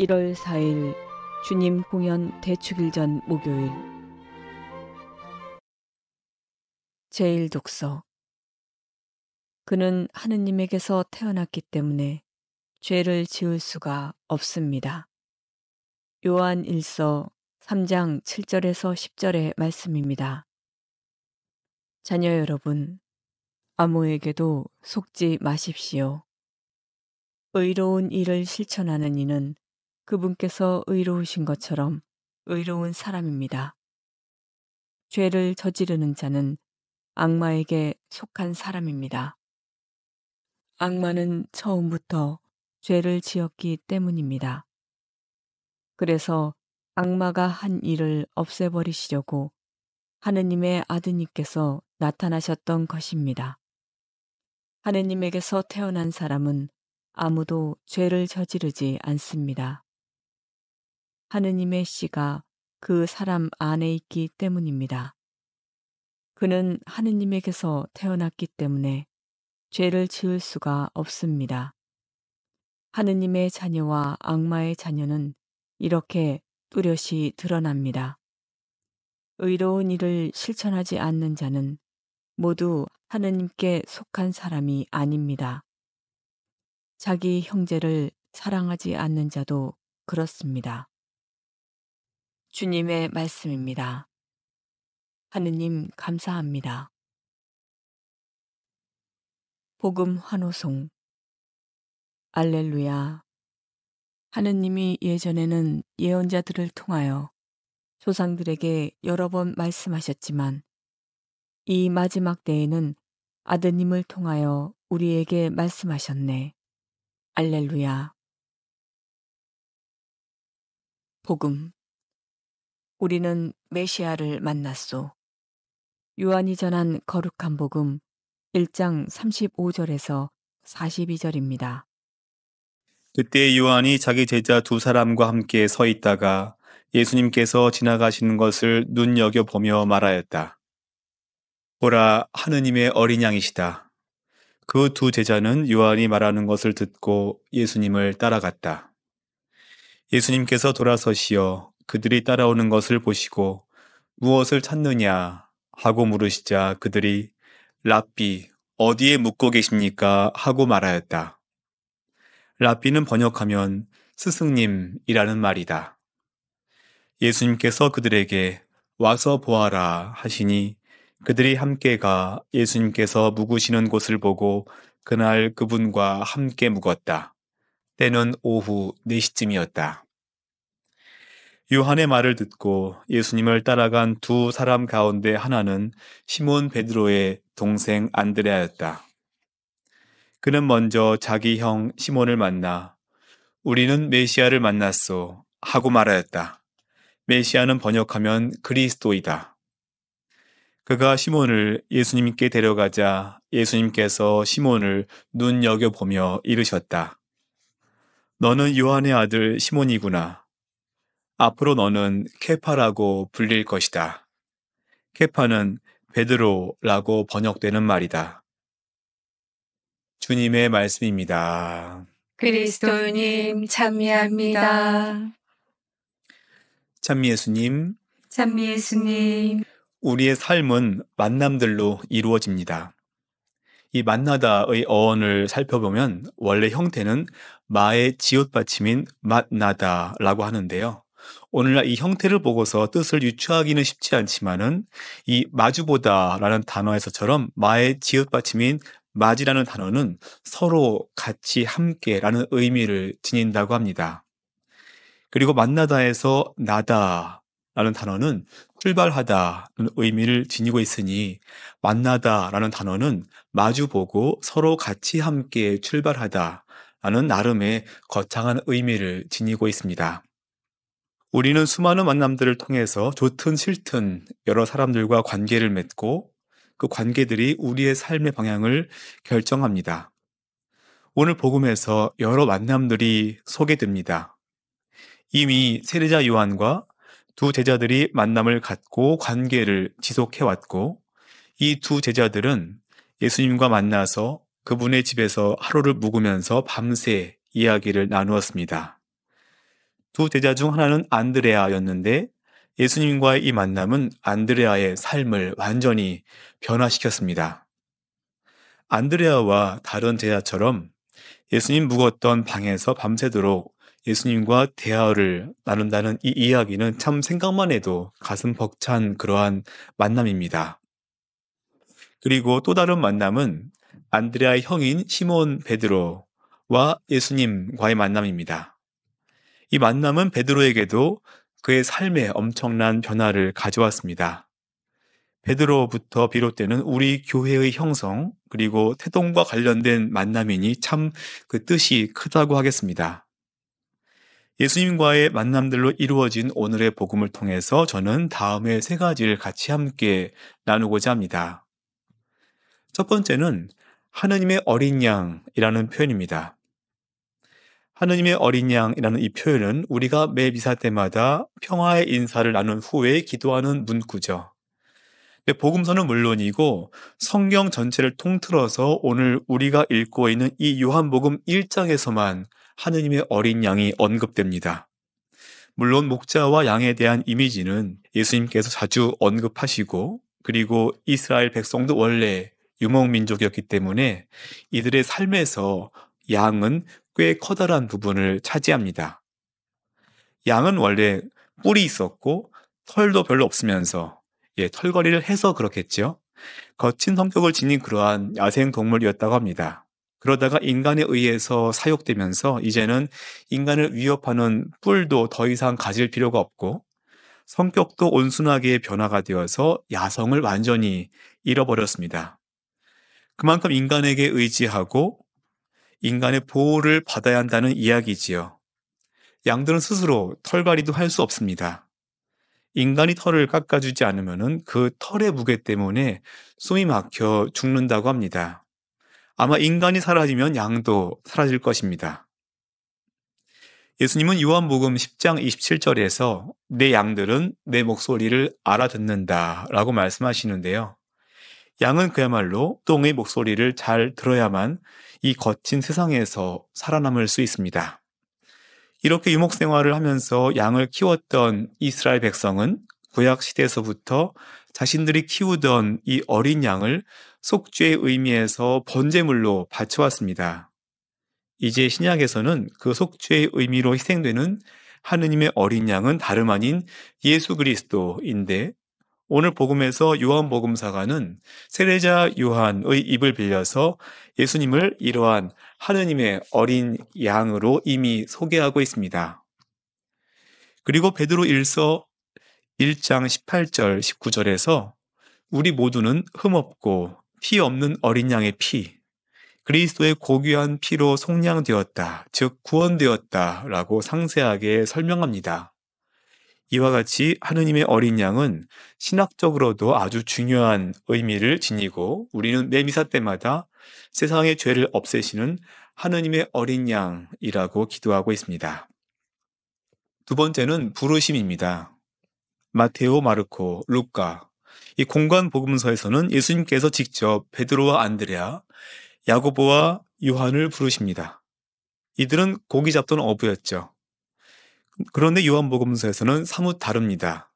1월 4일 주님 공연 대축일 전 목요일 제일 독서 그는 하느님에게서 태어났기 때문에 죄를 지을 수가 없습니다. 요한 1서 3장 7절에서 10절의 말씀입니다. 자녀 여러분, 아무에게도 속지 마십시오. 의로운 일을 실천하는 이는 그분께서 의로우신 것처럼 의로운 사람입니다. 죄를 저지르는 자는 악마에게 속한 사람입니다. 악마는 처음부터 죄를 지었기 때문입니다. 그래서 악마가 한 일을 없애버리시려고 하느님의 아드님께서 나타나셨던 것입니다. 하느님에게서 태어난 사람은 아무도 죄를 저지르지 않습니다. 하느님의 씨가 그 사람 안에 있기 때문입니다. 그는 하느님에게서 태어났기 때문에 죄를 지을 수가 없습니다. 하느님의 자녀와 악마의 자녀는 이렇게 뚜렷이 드러납니다. 의로운 일을 실천하지 않는 자는 모두 하느님께 속한 사람이 아닙니다. 자기 형제를 사랑하지 않는 자도 그렇습니다. 주님의 말씀입니다. 하느님 감사합니다. 복음 환호송 알렐루야 하느님이 예전에는 예언자들을 통하여 조상들에게 여러 번 말씀하셨지만 이 마지막 때에는 아드님을 통하여 우리에게 말씀하셨네. 알렐루야. 복음 우리는 메시아를 만났소. 요한이 전한 거룩한 복음 1장 35절에서 42절입니다. 그때 요한이 자기 제자 두 사람과 함께 서 있다가 예수님께서 지나가시는 것을 눈여겨보며 말하였다. 보라, 하느님의 어린 양이시다. 그 두 제자는 요한이 말하는 것을 듣고 예수님을 따라갔다. 예수님께서 돌아서시어 그들이 따라오는 것을 보시고 무엇을 찾느냐 하고 물으시자 그들이 랍비 어디에 묻고 계십니까 하고 말하였다. 랍비는 번역하면 스승님이라는 말이다. 예수님께서 그들에게 와서 보아라 하시니 그들이 함께 가 예수님께서 묵으시는 곳을 보고 그날 그분과 함께 묵었다. 때는 오후 4시쯤이었다. 요한의 말을 듣고 예수님을 따라간 두 사람 가운데 하나는 시몬 베드로의 동생 안드레아였다. 그는 먼저 자기 형 시몬을 만나 우리는 메시아를 만났소 하고 말하였다. 메시아는 번역하면 그리스도이다. 그가 시몬을 예수님께 데려가자 예수님께서 시몬을 눈여겨보며 이르셨다. 너는 요한의 아들 시몬이구나. 앞으로 너는 케파라고 불릴 것이다. 케파는 베드로라고 번역되는 말이다. 주님의 말씀입니다. 그리스도님 찬미합니다. 찬미 예수님. 찬미 예수님. 우리의 삶은 만남들로 이루어집니다. 이 만나다의 어원을 살펴보면 원래 형태는 마의 지읒 받침인 만나다라고 하는데요. 오늘날 이 형태를 보고서 뜻을 유추하기는 쉽지 않지만은 이 마주보다라는 단어에서처럼 마의 지읒 받침인 마지라는 단어는 서로 같이 함께라는 의미를 지닌다고 합니다. 그리고 만나다에서 나다라는 단어는 출발하다는 의미를 지니고 있으니 만나다라는 단어는 마주보고 서로 같이 함께 출발하다라는 나름의 거창한 의미를 지니고 있습니다. 우리는 수많은 만남들을 통해서 좋든 싫든 여러 사람들과 관계를 맺고 그 관계들이 우리의 삶의 방향을 결정합니다. 오늘 복음에서 여러 만남들이 소개됩니다. 이미 세례자 요한과 두 제자들이 만남을 갖고 관계를 지속해왔고 이 두 제자들은 예수님과 만나서 그분의 집에서 하루를 묵으면서 밤새 이야기를 나누었습니다. 두 제자 중 하나는 안드레아였는데 예수님과의 이 만남은 안드레아의 삶을 완전히 변화시켰습니다. 안드레아와 다른 제자처럼 예수님 묵었던 방에서 밤새도록 예수님과 대화를 나눈다는 이 이야기는 참 생각만 해도 가슴 벅찬 그러한 만남입니다. 그리고 또 다른 만남은 안드레아의 형인 시몬 베드로와 예수님과의 만남입니다. 이 만남은 베드로에게도 그의 삶에 엄청난 변화를 가져왔습니다. 베드로부터 비롯되는 우리 교회의 형성 그리고 태동과 관련된 만남이니 참 그 뜻이 크다고 하겠습니다. 예수님과의 만남들로 이루어진 오늘의 복음을 통해서 저는 다음에 세 가지를 같이 함께 나누고자 합니다. 첫 번째는 하느님의 어린 양이라는 표현입니다. 하느님의 어린 양이라는 이 표현은 우리가 매 미사 때마다 평화의 인사를 나눈 후에 기도하는 문구죠. 근데 복음서는 물론이고 성경 전체를 통틀어서 오늘 우리가 읽고 있는 이 요한복음 1장에서만 하느님의 어린 양이 언급됩니다. 물론 목자와 양에 대한 이미지는 예수님께서 자주 언급하시고 그리고 이스라엘 백성도 원래 유목민족이었기 때문에 이들의 삶에서 양은 꽤 커다란 부분을 차지합니다. 양은 원래 뿔이 있었고 털도 별로 없으면서 예, 털거리를 해서 그렇겠죠 거친 성격을 지닌 그러한 야생 동물이었다고 합니다. 그러다가 인간에 의해서 사육되면서 이제는 인간을 위협하는 뿔도 더 이상 가질 필요가 없고 성격도 온순하게 변화가 되어서 야성을 완전히 잃어버렸습니다. 그만큼 인간에게 의지하고 인간의 보호를 받아야 한다는 이야기지요. 양들은 스스로 털갈이도 할 수 없습니다. 인간이 털을 깎아주지 않으면 그 털의 무게 때문에 숨이 막혀 죽는다고 합니다. 아마 인간이 사라지면 양도 사라질 것입니다. 예수님은 요한복음 10장 27절에서 내 양들은 내 목소리를 알아듣는다 라고 말씀하시는데요. 양은 그야말로 똥의 목소리를 잘 들어야만 이 거친 세상에서 살아남을 수 있습니다. 이렇게 유목 생활을 하면서 양을 키웠던 이스라엘 백성은 구약 시대에서부터 자신들이 키우던 이 어린 양을 속죄의 의미에서 번제물로 바쳐왔습니다. 이제 신약에서는 그 속죄의 의미로 희생되는 하느님의 어린 양은 다름 아닌 예수 그리스도인데 오늘 복음에서 요한복음사가는 세례자 요한의 입을 빌려서 예수님을 이러한 하느님의 어린 양으로 이미 소개하고 있습니다. 그리고 베드로 1서 1장 18절 19절에서 우리 모두는 흠없고 피 없는 어린 양의 피 그리스도의 고귀한 피로 속량되었다 즉 구원되었다라고 상세하게 설명합니다. 이와 같이 하느님의 어린 양은 신학적으로도 아주 중요한 의미를 지니고 우리는 매미사 때마다 세상의 죄를 없애시는 하느님의 어린 양이라고 기도하고 있습니다. 두 번째는 부르심입니다. 마테오, 마르코, 루카 이 공간 복음서에서는 예수님께서 직접 베드로와 안드레아, 야고보와 요한을 부르십니다. 이들은 고기 잡던 어부였죠. 그런데 요한복음서에서는 사뭇 다릅니다.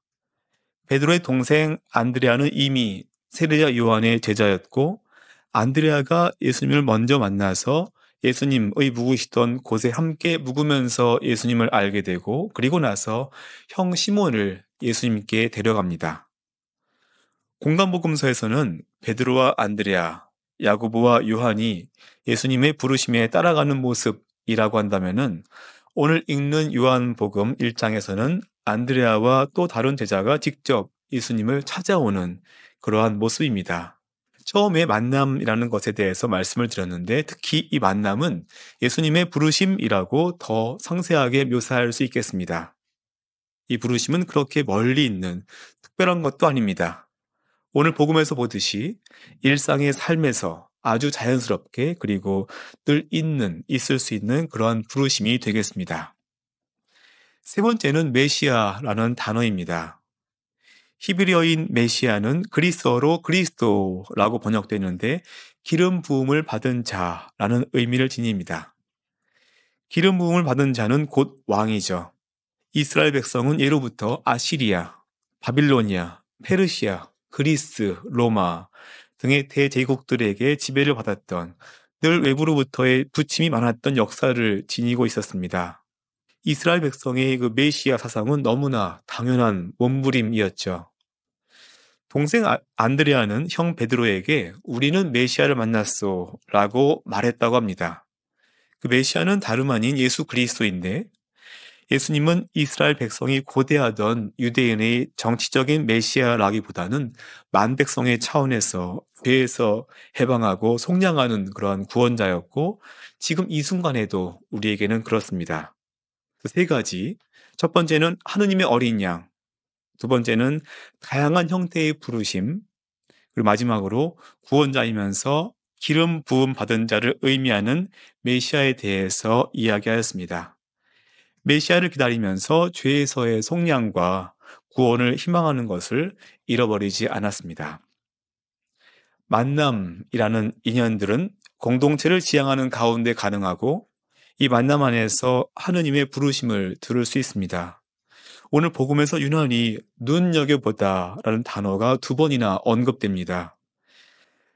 베드로의 동생 안드레아는 이미 세례자 요한의 제자였고 안드레아가 예수님을 먼저 만나서 예수님의 묵으시던 곳에 함께 묵으면서 예수님을 알게 되고 그리고 나서 형 시몬을 예수님께 데려갑니다. 공간복음서에서는 베드로와 안드레아, 야고보와 요한이 예수님의 부르심에 따라가는 모습이라고 한다면은 오늘 읽는 요한복음 1장에서는 안드레아와 또 다른 제자가 직접 예수님을 찾아오는 그러한 모습입니다. 처음에 만남이라는 것에 대해서 말씀을 드렸는데 특히 이 만남은 예수님의 부르심이라고 더 상세하게 묘사할 수 있겠습니다. 이 부르심은 그렇게 멀리 있는 특별한 것도 아닙니다. 오늘 복음에서 보듯이 일상의 삶에서 아주 자연스럽게 그리고 늘 있는, 있을 수 있는 그러한 부르심이 되겠습니다. 세 번째는 메시아라는 단어입니다. 히브리어인 메시아는 그리스어로 그리스도라고 번역되는데 기름 부음을 받은 자라는 의미를 지닙니다. 기름 부음을 받은 자는 곧 왕이죠. 이스라엘 백성은 예로부터 아시리아, 바빌로니아, 페르시아, 그리스, 로마, 등의 대제국들에게 지배를 받았던 늘 외부로부터의 부침이 많았던 역사를 지니고 있었습니다. 이스라엘 백성의 그 메시아 사상은 너무나 당연한 원부림이었죠. 동생 아, 안드레아는 형 베드로에게 우리는 메시아를 만났소라고 말했다고 합니다. 그 메시아는 다름 아닌 예수 그리스도인데 예수님은 이스라엘 백성이 고대하던 유대인의 정치적인 메시아라기보다는 만백성의 차원에서 배에서 해방하고 속량하는 그러한 구원자였고 지금 이 순간에도 우리에게는 그렇습니다. 그 세 가지. 첫 번째는 하느님의 어린 양. 두 번째는 다양한 형태의 부르심. 그리고 마지막으로 구원자이면서 기름 부음 받은 자를 의미하는 메시아에 대해서 이야기하였습니다. 메시아를 기다리면서 죄에서의 속량과 구원을 희망하는 것을 잃어버리지 않았습니다. 만남이라는 인연들은 공동체를 지향하는 가운데 가능하고 이 만남 안에서 하느님의 부르심을 들을 수 있습니다. 오늘 복음에서 유난히 눈여겨보다라는 단어가 두 번이나 언급됩니다.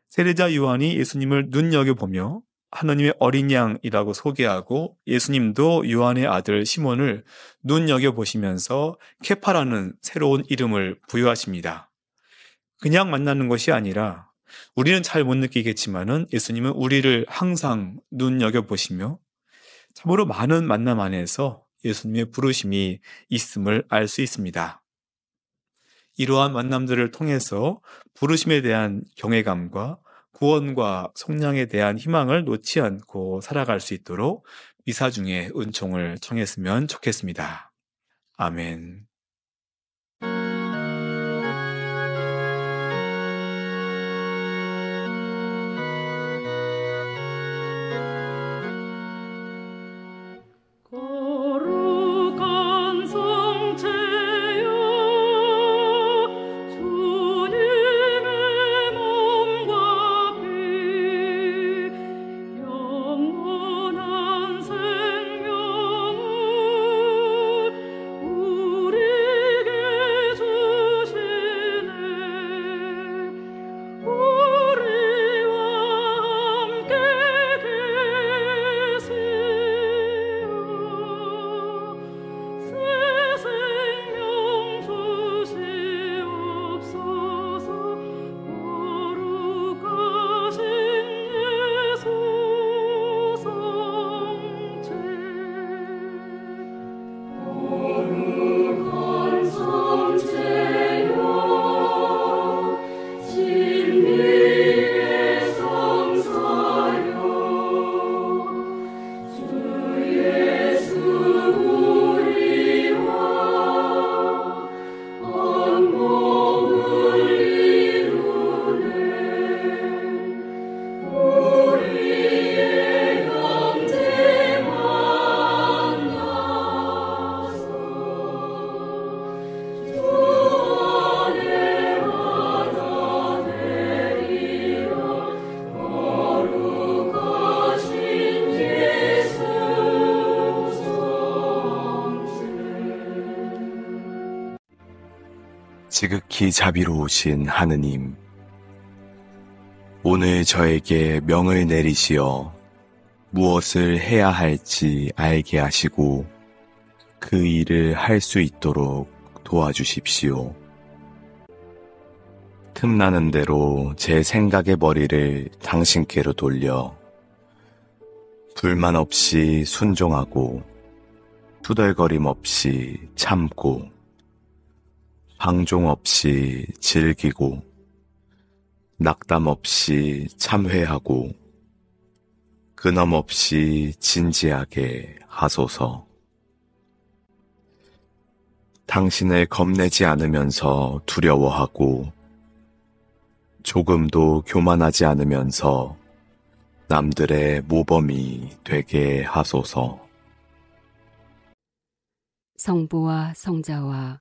세례자 요한이 예수님을 눈여겨보며 하느님의 어린 양이라고 소개하고 예수님도 요한의 아들 시몬을 눈여겨 보시면서 케파라는 새로운 이름을 부여하십니다. 그냥 만나는 것이 아니라 우리는 잘 못 느끼겠지만은 예수님은 우리를 항상 눈여겨 보시며 참으로 많은 만남 안에서 예수님의 부르심이 있음을 알 수 있습니다. 이러한 만남들을 통해서 부르심에 대한 경외감과 구원과 성량에 대한 희망을 놓지 않고 살아갈 수 있도록 미사 중에 은총을 청했으면 좋겠습니다. 아멘. 지극히 자비로우신 하느님, 오늘 저에게 명을 내리시어 무엇을 해야 할지 알게 하시고 그 일을 할 수 있도록 도와주십시오. 틈나는 대로 제 생각의 머리를 당신께로 돌려 불만 없이 순종하고 투덜거림 없이 참고 방종 없이 즐기고 낙담 없이 참회하고 근엄 없이 진지하게 하소서. 당신을 겁내지 않으면서 두려워하고 조금도 교만하지 않으면서 남들의 모범이 되게 하소서. 성부와 성자와